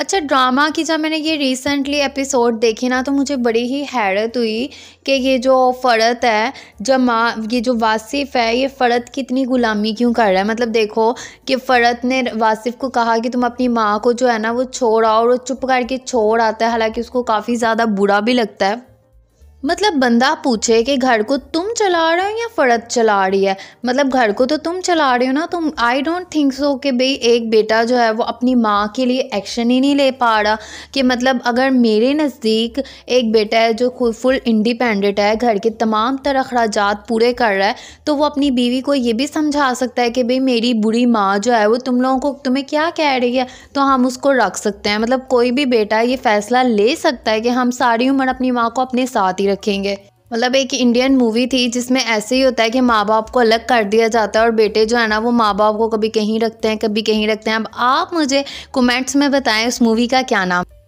अच्छा ड्रामा की जब मैंने ये रिसेंटली एपिसोड देखी ना तो मुझे बड़ी ही हैरत हुई कि ये जो फ़रत है जमा ये जो वासिफ़ है ये फ़रत कितनी ग़ुलामी क्यों कर रहा है मतलब देखो कि फ़रत ने वासिफ़ को कहा कि तुम अपनी माँ को जो है ना वो छोड़ आओ और वो चुप करके छोड़ आता है हालांकि उसको काफ़ी ज़्यादा बुरा भी लगता है मतलब बंदा पूछे कि घर को तुम चला रहे हो या फरत चला रही है मतलब घर को तो तुम चला रहे हो ना तुम आई डोंट थिंक सो कि भाई एक बेटा जो है वो अपनी माँ के लिए एक्शन ही नहीं ले पा रहा कि मतलब अगर मेरे नज़दीक एक बेटा है जो फुल इंडिपेंडेंट है घर के तमाम तर अखराज पूरे कर रहा है तो वो अपनी बीवी को ये भी समझा सकता है कि भाई मेरी बुरी माँ जो है वो तुम लोगों को तुम्हें क्या कह रही है तो हम उसको रख सकते हैं मतलब कोई भी बेटा ये फ़ैसला ले सकता है कि हम सारी उम्र अपनी माँ को अपने साथ ही रखेंगे मतलब एक इंडियन मूवी थी जिसमें ऐसे ही होता है कि माँ बाप को अलग कर दिया जाता है और बेटे जो है ना वो माँ बाप को कभी कहीं रखते हैं कभी कहीं रखते हैं अब आप मुझे कमेंट्स में बताएं उस मूवी का क्या नाम